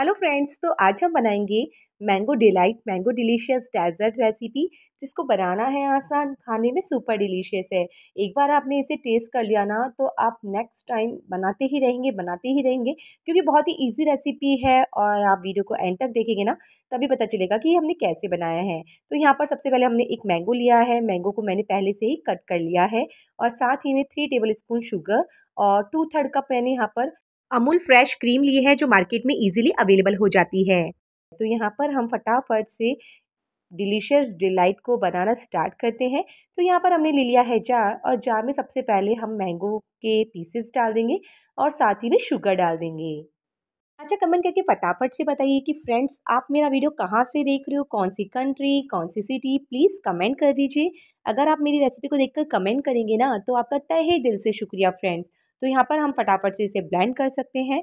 hello friends तो आज हम बनाएंगे mango delight mango delicious dessert recipe जिसको बनाना है आसान खाने में सुपर डिलीशियस है एक बार आपने इसे टेस्ट कर लिया ना तो आप नेक्स्ट टाइम बनाते ही रहेंगे बनाते ही रहेंगे क्योंकि बहुत ही इजी रेसिपी है और आप वीडियो को एंड तक देखेंगे ना तभी पता चलेगा कि हमने कैसे बनाया है तो यहाँ पर सबसे पहले हमने एक मैंगो लिया है मैंगो को मैंने पहले से ही कट कर लिया है और साथ ही में थ्री टेबल स्पून शुगर और टू थर्ड कप मैंने यहाँ पर अमूल फ्रेश क्रीम ली है जो मार्केट में इजीली अवेलेबल हो जाती है तो यहाँ पर हम फटाफट से डिलीशियस डिलाइट को बनाना स्टार्ट करते हैं तो यहाँ पर हमने ले लिया है जार और जार में सबसे पहले हम मैंगो के पीसेस डाल देंगे और साथ ही में शुगर डाल देंगे अच्छा कमेंट करके फटाफट से बताइए कि फ्रेंड्स आप मेरा वीडियो कहाँ से देख रहे हो कौन सी कंट्री कौन सी सिटी प्लीज़ कमेंट कर दीजिए अगर आप मेरी रेसिपी को देखकर कमेंट करेंगे ना तो आपका तहे दिल से शुक्रिया फ्रेंड्स तो यहाँ पर हम फटाफट से इसे ब्लेंड कर सकते हैं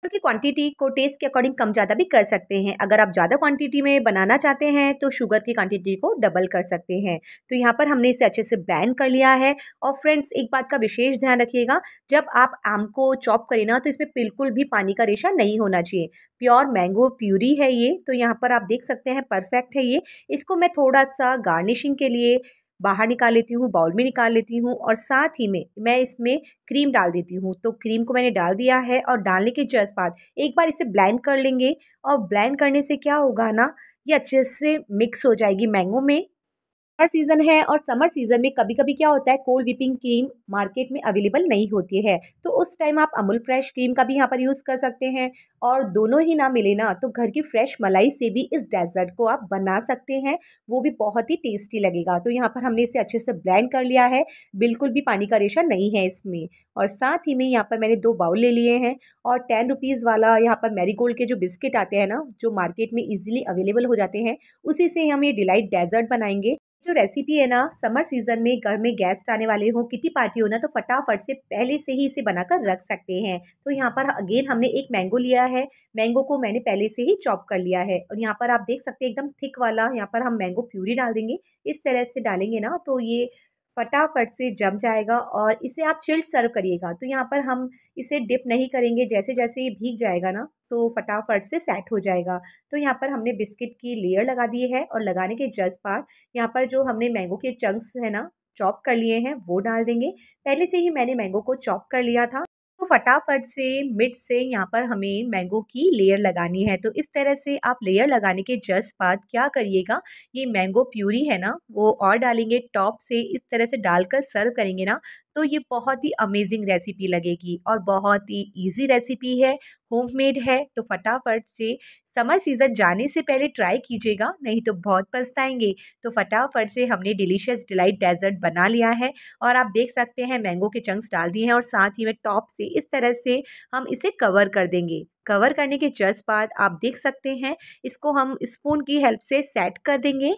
क्योंकि क्वांटिटी को टेस्ट के अकॉर्डिंग कम ज़्यादा भी कर सकते हैं अगर आप ज़्यादा क्वांटिटी में बनाना चाहते हैं तो शुगर की क्वांटिटी को डबल कर सकते हैं तो यहाँ पर हमने इसे अच्छे से ब्लेंड कर लिया है और फ्रेंड्स एक बात का विशेष ध्यान रखिएगा जब आप आम को चॉप करें ना तो इसमें बिल्कुल भी पानी का रेशा नहीं होना चाहिए प्योर मैंगो प्यूरी है ये तो यहाँ पर आप देख सकते हैं परफेक्ट है ये इसको मैं थोड़ा सा गार्निशिंग के लिए बाहर निकाल लेती हूँ बाउल में निकाल लेती हूँ और साथ ही में मैं इसमें क्रीम डाल देती हूँ तो क्रीम को मैंने डाल दिया है और डालने के जस्ट बाद एक बार इसे ब्लेंड कर लेंगे और ब्लेंड करने से क्या होगा ना ये अच्छे से मिक्स हो जाएगी मैंगो में समर सीजन है और समर सीजन में कभी कभी क्या होता है कोल्ड विपिंग क्रीम मार्केट में अवेलेबल नहीं होती है तो उस टाइम आप अमूल फ्रेश क्रीम का भी यहाँ पर यूज़ कर सकते हैं और दोनों ही ना मिले ना तो घर की फ्रेश मलाई से भी इस डेजर्ट को आप बना सकते हैं वो भी बहुत ही टेस्टी लगेगा तो यहाँ पर हमने इसे अच्छे से ब्लैंड कर लिया है बिल्कुल भी पानी का रेशा नहीं है इसमें और साथ ही में यहाँ पर मैंने दो बाउल ले लिए हैं और टेन रुपीज़ वाला यहाँ पर मेरी के जो बिस्किट आते हैं ना जो मार्केट में ईजिली अवेलेबल हो जाते हैं उसी से हम ये डिलाइट डेजर्ट बनाएंगे जो रेसिपी है ना समर सीजन में घर में गेस्ट आने वाले हों किटी पार्टी हो ना तो फटाफट से पहले से ही इसे बनाकर रख सकते हैं तो यहाँ पर अगेन हमने एक मैंगो लिया है मैंगो को मैंने पहले से ही चॉप कर लिया है और यहाँ पर आप देख सकते हैं एकदम थिक वाला यहाँ पर हम मैंगो प्यूरी डाल देंगे इस तरह से डालेंगे ना तो ये फटाफट से जम जाएगा और इसे आप चिल्ड सर्व करिएगा तो यहाँ पर हम इसे डिप नहीं करेंगे जैसे जैसे ये भीग जाएगा ना तो फटाफट से सेट हो जाएगा तो यहाँ पर हमने बिस्किट की लेयर लगा दी है और लगाने के जस्ट बाद यहाँ पर जो हमने मैंगो के चंक्स है ना चॉप कर लिए हैं वो डाल देंगे पहले से ही मैंने मैंगो को चॉप कर लिया था तो फटाफट से मिड से यहाँ पर हमें मैंगो की लेयर लगानी है तो इस तरह से आप लेयर लगाने के जस्ट बाद क्या करिएगा ये मैंगो प्यूरी है ना वो और डालेंगे टॉप से इस तरह से डालकर सर्व करेंगे ना तो ये बहुत ही अमेजिंग रेसिपी लगेगी और बहुत ही ईजी रेसिपी है होममेड है तो फटाफट से समर सीज़न जाने से पहले ट्राई कीजिएगा नहीं तो बहुत पछताएंगे तो फटाफट से हमने डिलीशियस डिलाइट डेजर्ट बना लिया है और आप देख सकते हैं मैंगो के चंक्स डाल दिए हैं और साथ ही में टॉप से इस तरह से हम इसे कवर कर देंगे कवर करने के जस्ट बाद आप देख सकते हैं इसको हम स्पून की हेल्प से सेट कर देंगे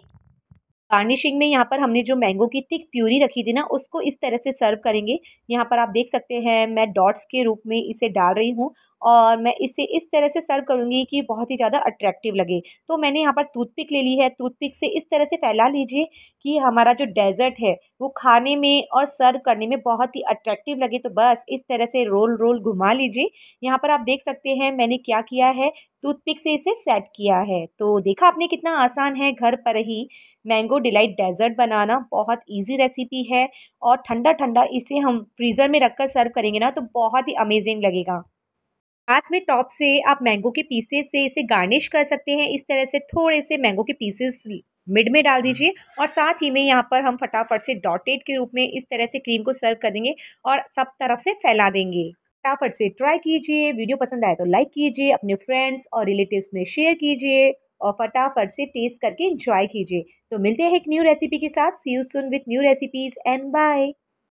गार्निशिंग में यहाँ पर हमने जो मैंगो की थिक प्यूरी रखी थी ना उसको इस तरह से सर्व करेंगे यहाँ पर आप देख सकते हैं मैं डॉट्स के रूप में इसे डाल रही हूँ और मैं इसे इस तरह से सर्व करूँगी कि बहुत ही ज़्यादा अट्रैक्टिव लगे तो मैंने यहाँ पर टूथपिक ले ली है टूथपिक से इस तरह से फैला लीजिए कि हमारा जो डेजर्ट है वो खाने में और सर्व करने में बहुत ही अट्रैक्टिव लगे तो बस इस तरह से रोल रोल घुमा लीजिए यहाँ पर आप देख सकते हैं मैंने क्या किया है टूथपिक से इसे सेट किया है तो देखा आपने कितना आसान है घर पर ही मैंगो डिलाइट डेजर्ट बनाना बहुत इजी रेसिपी है और ठंडा ठंडा इसे हम फ्रीज़र में रखकर सर्व करेंगे ना तो बहुत ही अमेजिंग लगेगा आज में टॉप से आप मैंगो के पीसेस से इसे गार्निश कर सकते हैं इस तरह से थोड़े से मैंगो के पीसेस मिड में डाल दीजिए और साथ ही में यहाँ पर हम फटाफट से डॉटेड के रूप में इस तरह से क्रीम को सर्व करेंगे और सब तरफ से फैला देंगे फटाफट से ट्राई कीजिए वीडियो पसंद आए तो लाइक कीजिए अपने फ्रेंड्स और रिलेटिव्स में शेयर कीजिए और फटाफट से टेस्ट करके इंजॉय कीजिए तो मिलते हैं एक न्यू रेसिपी के साथ see you soon with new recipes and bye